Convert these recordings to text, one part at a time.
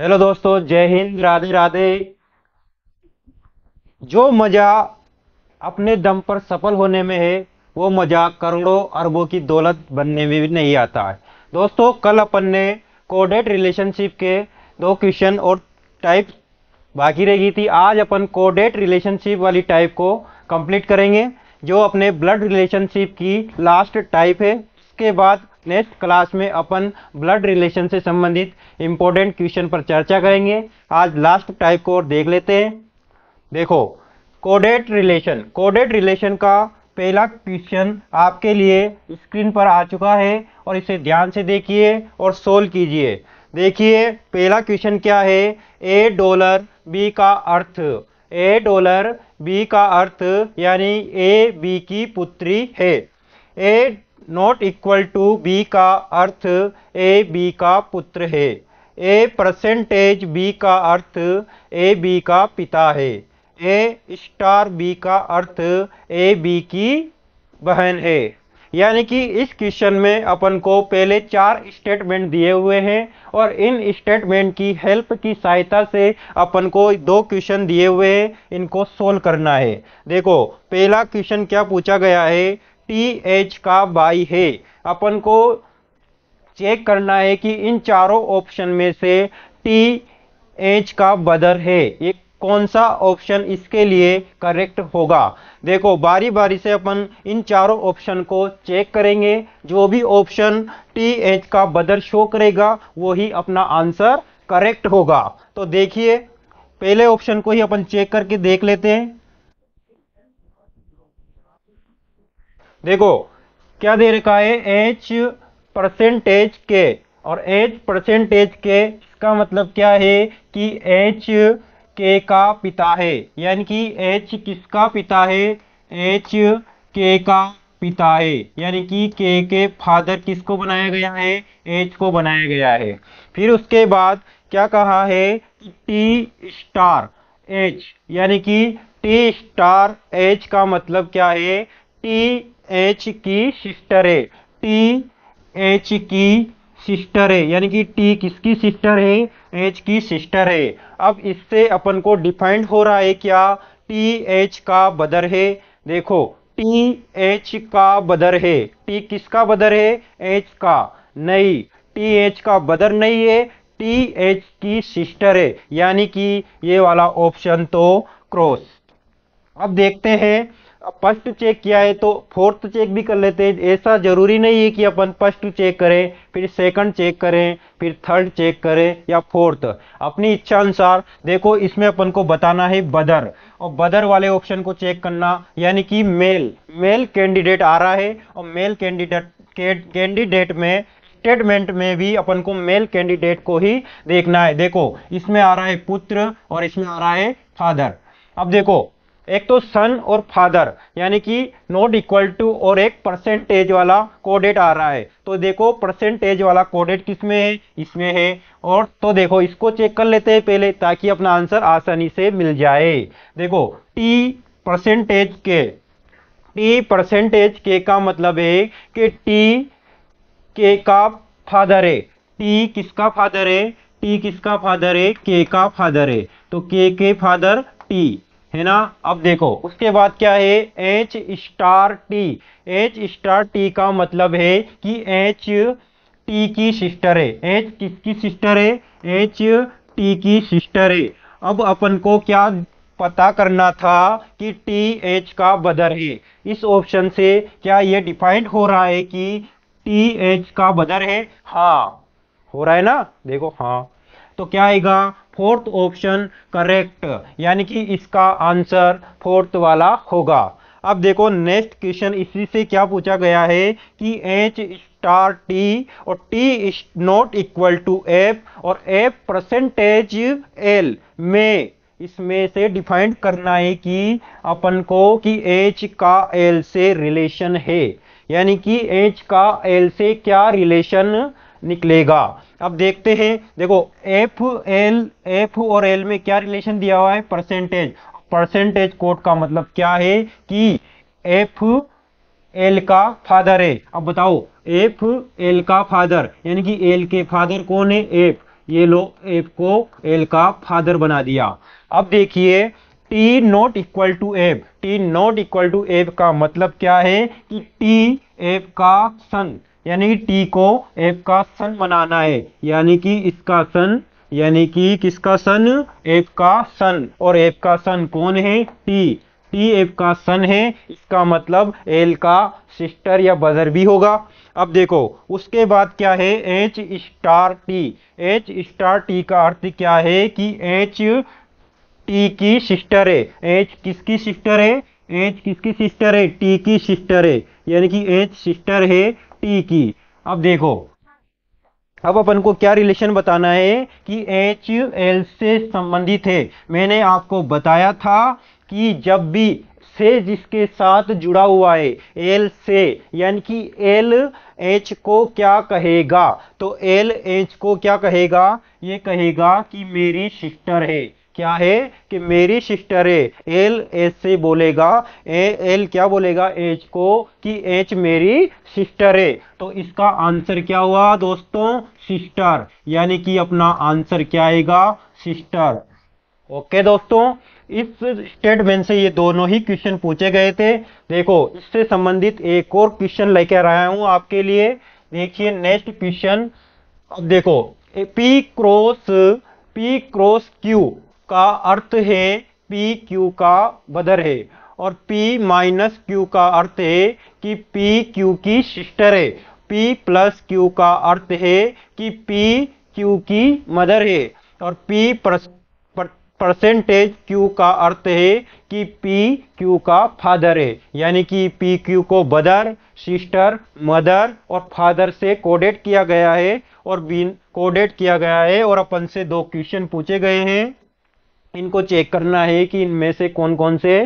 hello दोस्तों जय हिंद राधे राधे जो मजा अपने दम पर सफल होने में है वो मजा करोड़ों अरबों की दौलत बनने में भी नहीं आता है दोस्तों कल अपन ने कोडेट रिलेशनशिप के दो क्वेश्चन और टाइप बाकी रह गई थी आज अपन कोडेट रिलेशनशिप वाली टाइप को कंप्लीट करेंगे जो अपने ब्लड रिलेशनशिप की लास्ट टाइप है उसके बाद नेक्स्ट क्लास में अपन ब्लड रिलेशन से संबंधित इम्पोर्टेंट क्वेश्चन पर चर्चा करेंगे आज लास्ट टाइप को और देख लेते हैं देखो कोडेट रिलेशन कोडेट रिलेशन का पहला क्वेश्चन आपके लिए स्क्रीन पर आ चुका है और इसे ध्यान से देखिए और सोल्व कीजिए देखिए पहला क्वेश्चन क्या है ए डॉलर बी का अर्थ ए डॉलर बी का अर्थ यानी ए बी की पुत्री है A not equal to B का अर्थ ए बी का पुत्र है ए परसेंटेज बी का अर्थ ए बी का पिता है ए स्टार बी का अर्थ ए बी की बहन है यानी कि इस क्वेश्चन में अपन को पहले चार स्टेटमेंट दिए हुए हैं और इन स्टेटमेंट की हेल्प की सहायता से अपन को दो क्वेश्चन दिए हुए हैं इनको सोल्व करना है देखो पहला क्वेश्चन क्या पूछा गया है टी एच का बाई है अपन को चेक करना है कि इन चारों ऑप्शन में से टी एच का बदर है ये कौन सा ऑप्शन इसके लिए करेक्ट होगा देखो बारी बारी से अपन इन चारों ऑप्शन को चेक करेंगे जो भी ऑप्शन टी एच का बदर शो करेगा वही अपना आंसर करेक्ट होगा तो देखिए पहले ऑप्शन को ही अपन चेक करके देख लेते हैं देखो क्या दे रखा है एच परसेंटेज के और एच परसेंटेज के इसका मतलब क्या है कि एच के का पिता है यानी कि एच किसका पिता है एच के का पिता है यानी कि के के फादर किसको बनाया गया है एच को बनाया गया है फिर उसके बाद क्या कहा है टी स्टार एच यानी कि टी स्टार एच का मतलब क्या है टी एच की सिस्टर है टी एच की सिस्टर है यानी कि टी किसकी सिस्टर है एच की सिस्टर है अब इससे अपन को डिफाइंड हो रहा है क्या टी एच का बदर है देखो टी एच का बदर है टी किसका बदर है एच का नहीं टी एच का बदर नहीं है टी एच की सिस्टर है यानी कि ये वाला ऑप्शन तो क्रॉस अब देखते हैं फर्स्ट चेक किया है तो फोर्थ चेक भी कर लेते हैं ऐसा जरूरी नहीं है कि अपन फर्स्ट चेक करें फिर सेकंड चेक करें फिर थर्ड चेक करें या फोर्थ अपनी इच्छा अनुसार देखो इसमें अपन को बताना है बदर और बदर वाले ऑप्शन को चेक करना यानी कि मेल मेल कैंडिडेट आ रहा है और मेल कैंडिडेट कैंडिडेट में स्टेटमेंट में भी अपन को मेल कैंडिडेट को ही देखना है देखो इसमें आ रहा है पुत्र और इसमें आ रहा है फादर अब देखो एक तो सन और फादर यानी कि नॉट इक्वल टू और एक परसेंटेज वाला कोडेट आ रहा है तो देखो परसेंटेज वाला कोडेट किस में है इसमें है और तो देखो इसको चेक कर लेते हैं पहले ताकि अपना आंसर आसानी से मिल जाए देखो टी परसेंटेज के टी परसेंटेज के का मतलब है कि टी के का फादर है टी किसका फादर है टी किसका फादर है के का फादर है तो के के फादर टी है ना अब देखो उसके बाद क्या है H star T H star T का मतलब है कि एच टी की सिस्टर है एच किसकी सिस्टर है एच टी की सिस्टर है अब अपन को क्या पता करना था कि टी एच का बदर है इस ऑप्शन से क्या ये डिफाइंड हो रहा है कि टी एच का बदर है हाँ हो रहा है ना देखो हाँ तो क्या आएगा फोर्थ ऑप्शन करेक्ट यानी कि इसका आंसर फोर्थ वाला होगा अब देखो नेक्स्ट क्वेश्चन इसी से क्या पूछा गया है कि एच स्टार टी और T is not equal to F और एफ परसेंटेज एल में इसमें से डिफाइंड करना है कि अपन को कि एच का एल से रिलेशन है यानी कि एच का एल से क्या रिलेशन निकलेगा अब देखते हैं देखो एफ एल एफ और एल में क्या रिलेशन दिया हुआ है परसेंटेज परसेंटेज कोड का मतलब क्या है कि एफ एल का फादर है अब बताओ एफ एल का फादर यानी कि एल के फादर कौन है एफ ये लो एफ को एल का फादर बना दिया अब देखिए T not equal to F T not equal to F का मतलब क्या है कि टी एफ का सन यानी टी को एफ का सन बनाना है यानी कि इसका सन यानी कि किसका सन एफ का सन और एफ का सन कौन है टी टी एफ का सन है इसका मतलब एल का सिस्टर या बजर भी होगा अब देखो उसके बाद क्या है H star T H star T का अर्थ क्या है कि एच टी की सिस्टर है एच किसकी सिस्टर है एच किसकी सिस्टर है टी की सिस्टर है यानी कि एच सिस्टर है टी की अब देखो अब अपन को क्या रिलेशन बताना है कि एच एल से संबंधित है मैंने आपको बताया था कि जब भी से जिसके साथ जुड़ा हुआ है एल से यानी कि एल एच को क्या कहेगा तो एल एच को क्या कहेगा ये कहेगा कि मेरी सिस्टर है क्या है कि मेरी सिस्टर है एल एच से बोलेगा ए एल क्या बोलेगा एच को कि एच मेरी सिस्टर है तो इसका आंसर क्या हुआ दोस्तों सिस्टर यानी कि अपना आंसर क्या आएगा सिस्टर ओके दोस्तों इस स्टेटमेंट से ये दोनों ही क्वेश्चन पूछे गए थे देखो इससे संबंधित एक और क्वेश्चन लेकर आया हूं आपके लिए देखिए नेक्स्ट क्वेश्चन अब देखो P cross P cross Q का अर्थ है पी क्यू का बदर है और पी माइनस क्यू का अर्थ है कि पी क्यू की सिस्टर है पी प्लस क्यू का अर्थ है कि पी क्यू की मदर है और P परसेंटेज Q का अर्थ है कि P Q का फादर है यानी कि P Q को बदर सिस्टर मदर और फादर से कोडेट किया गया है और बीन कोडेट किया गया है और अपन से दो क्वेश्चन पूछे गए हैं इनको चेक करना है कि इनमें से कौन कौन से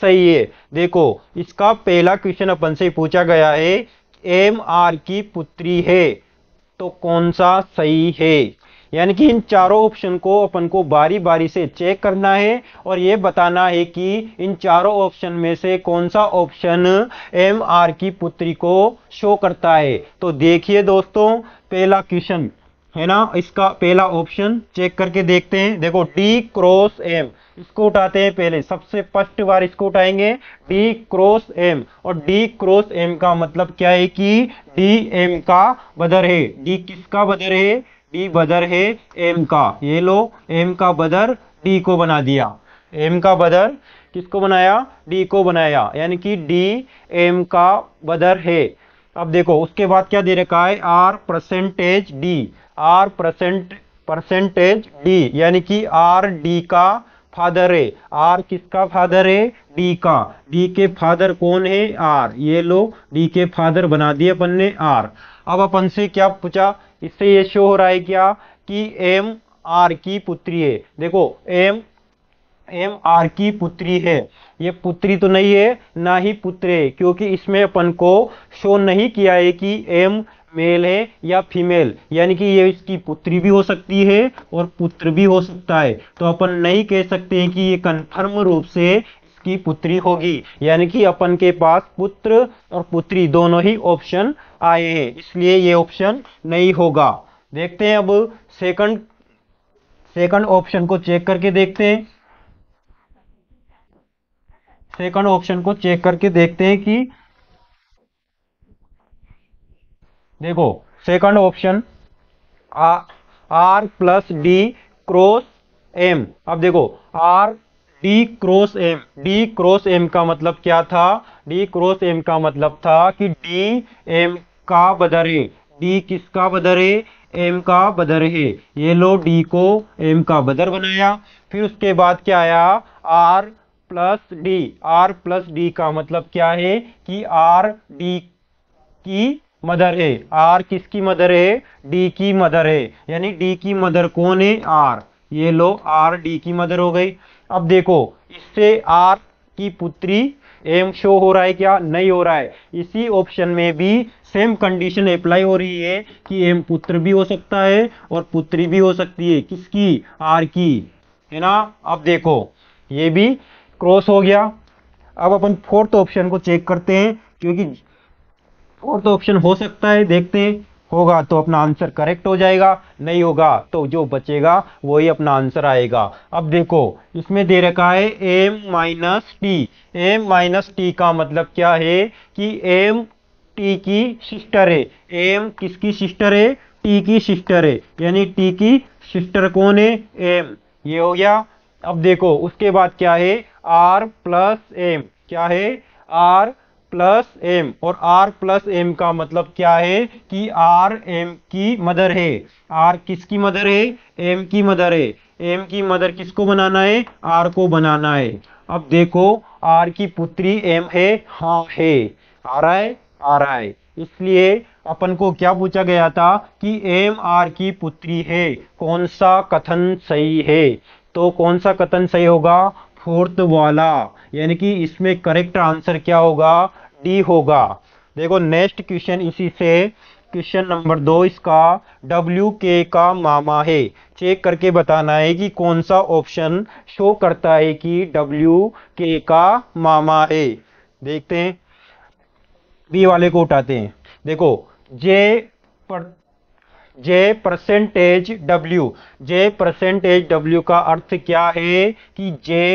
सही है देखो इसका पहला क्वेश्चन अपन से पूछा गया है एम आर की पुत्री है तो कौन सा सही है यानी कि इन चारों ऑप्शन को अपन को बारी बारी से चेक करना है और ये बताना है कि इन चारों ऑप्शन में से कौन सा ऑप्शन एम आर की पुत्री को शो करता है तो देखिए दोस्तों पहला क्वेश्चन है ना इसका पहला ऑप्शन चेक करके देखते हैं देखो डी क्रॉस एम इसको उठाते हैं पहले सबसे फर्स्ट बार इसको उठाएंगे डी क्रॉस एम और डी क्रॉस एम का मतलब क्या है कि डी एम का बदर है डी किसका बदर है डी बदर है एम का ये लो एम का बदर डी को बना दिया एम का बदर किसको बनाया डी को बनाया यानी कि डी एम का बदर है अब देखो उसके बाद क्या दे रखा है R percentage D R percent percentage D यानी कि आर डी का फादर है आर किसका फादर है डी का डी के फादर कौन है आर ये लो डी के फादर बना दिए अपन ने आर अब अपन से क्या पूछा इससे ये शो हो रहा है क्या कि एम आर की पुत्री है देखो एम एम आर की पुत्री है ये पुत्री तो नहीं है ना ही पुत्र है क्योंकि इसमें अपन को शो नहीं किया है कि एम मेल है या फीमेल यानी कि ये इसकी पुत्री भी हो सकती है और पुत्र भी हो सकता है तो अपन नहीं कह सकते हैं कि ये कन्फर्म रूप से इसकी पुत्री होगी यानी कि अपन के पास पुत्र और पुत्री दोनों ही ऑप्शन आए हैं इसलिए ये ऑप्शन नहीं होगा देखते हैं अब सेकंड सेकंड ऑप्शन को चेक करके देखते हैं सेकंड ऑप्शन को चेक करके देखते हैं कि देखो second option R plus D cross M अब देखो R D cross M D cross M का मतलब क्या था डी क्रॉस एम का मतलब था कि डी एम का बदर है डी किसका बदर है एम का बदर है ये लो डी को एम का बदर बनाया फिर उसके बाद क्या आया R plus D R plus D का मतलब क्या है कि आर डी की मदर है आर किसकी मदर है डी की मदर है यानी डी की मदर कौन है आर ये लो आर डी की मदर हो गई अब देखो इससे आर की पुत्री एम शो हो रहा है क्या नहीं हो रहा है इसी ऑप्शन में भी सेम कंडीशन अप्लाई हो रही है कि एम पुत्र भी हो सकता है और पुत्री भी हो सकती है किसकी आर की है ना अब देखो ये भी क्रॉस हो गया अब अपन फोर्थ ऑप्शन को चेक करते हैं क्योंकि फोर्थ तो ऑप्शन हो सकता है देखते हैं होगा तो अपना आंसर करेक्ट हो जाएगा नहीं होगा तो जो बचेगा वही अपना आंसर आएगा अब देखो इसमें दे रखा है M minus T M minus T का मतलब क्या है कि एम टी की सिस्टर है एम किसकी सिस्टर है टी की सिस्टर है यानी टी की सिस्टर कौन है एम ये हो गया अब देखो उसके बाद क्या है आर प्लस एम क्या है आर प्लस एम और आर प्लस एम का मतलब क्या है कि आर एम की मदर है आर किसकी मदर है एम की मदर है एम की मदर किसको बनाना है आर को बनाना है अब देखो आर की पुत्री एम है हाँ है आ रहा है आ रहा है इसलिए अपन को क्या पूछा गया था कि एम आर की पुत्री है कौन सा कथन सही है तो कौन सा कथन सही होगा फोर्थ वाला यानी कि इसमें करेक्ट आंसर क्या होगा डी होगा देखो नेक्स्ट क्वेश्चन इसी से क्वेश्चन नंबर दो इसका डब्ल्यू के का मामा है चेक करके बताना है कि कौन सा ऑप्शन शो करता है कि डब्ल्यू के का मामा है देखते हैं बी वाले को उठाते हैं देखो जे पर J percentage W J percentage W का अर्थ क्या है कि जे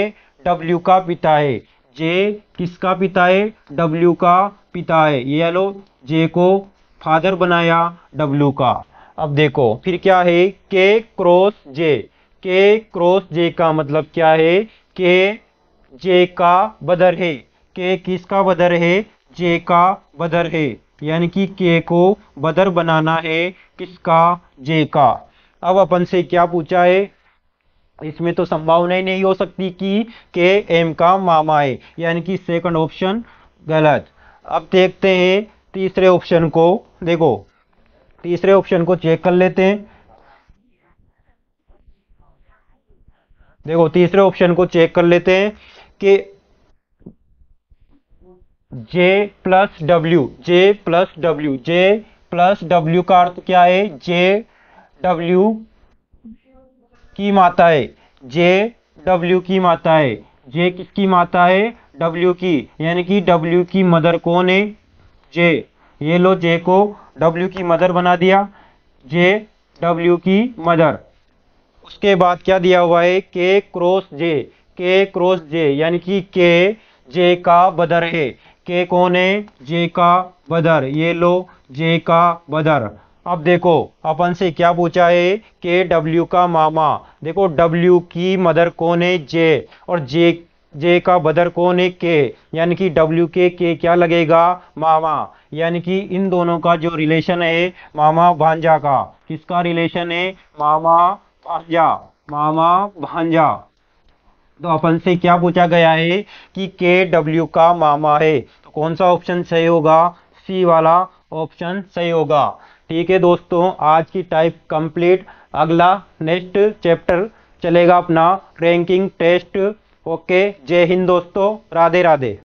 डब्ल्यू का पिता है जे किसका पिता है डब्ल्यू का पिता है ये लो जे को फादर बनाया डब्ल्यू का अब देखो फिर क्या है के क्रॉस जे के क्रॉस जे का मतलब क्या है के जे का बदर है के किसका बदर है जे का बदर है यानी कि के को बदर बनाना है किसका जे का अब अपन से क्या पूछा है इसमें तो संभावना ही नहीं हो सकती कि के एम का मामा है यानी कि सेकंड ऑप्शन गलत अब देखते हैं तीसरे ऑप्शन को देखो तीसरे ऑप्शन को चेक कर लेते हैं देखो तीसरे ऑप्शन को चेक कर लेते हैं कि J plus W J plus W J plus W का अर्थ क्या है जे डब्ल्यू की माता है जे डब्ल्यू की माता है जे किसकी माता है डब्ल्यू की यानी कि डब्ल्यू की मदर कौन है जे ये लो जे को डब्ल्यू की मदर बना दिया जे डब्ल्यू की मदर उसके बाद क्या दिया हुआ है के क्रॉस जे के क्रॉस जे यानी कि के जे का बदर है के कौन है जे का बदर ये लो जे का बदर अब देखो अपन से क्या पूछा है के डब्ल्यू का मामा देखो डब्ल्यू की मदर कौन है जे और जे जे का बदर कौन है के यानी कि डब्ल्यू के के क्या लगेगा मामा यानी कि इन दोनों का जो रिलेशन है मामा भांजा का किसका रिलेशन है मामा भांजा मामा भांजा तो अपन से क्या पूछा गया है कि के डब्ल्यू का मामा है तो कौन सा ऑप्शन सही होगा सी वाला ऑप्शन सही होगा ठीक है दोस्तों आज की टाइप कंप्लीट अगला नेक्स्ट चैप्टर चलेगा अपना रैंकिंग टेस्ट ओके जय हिंद दोस्तों राधे राधे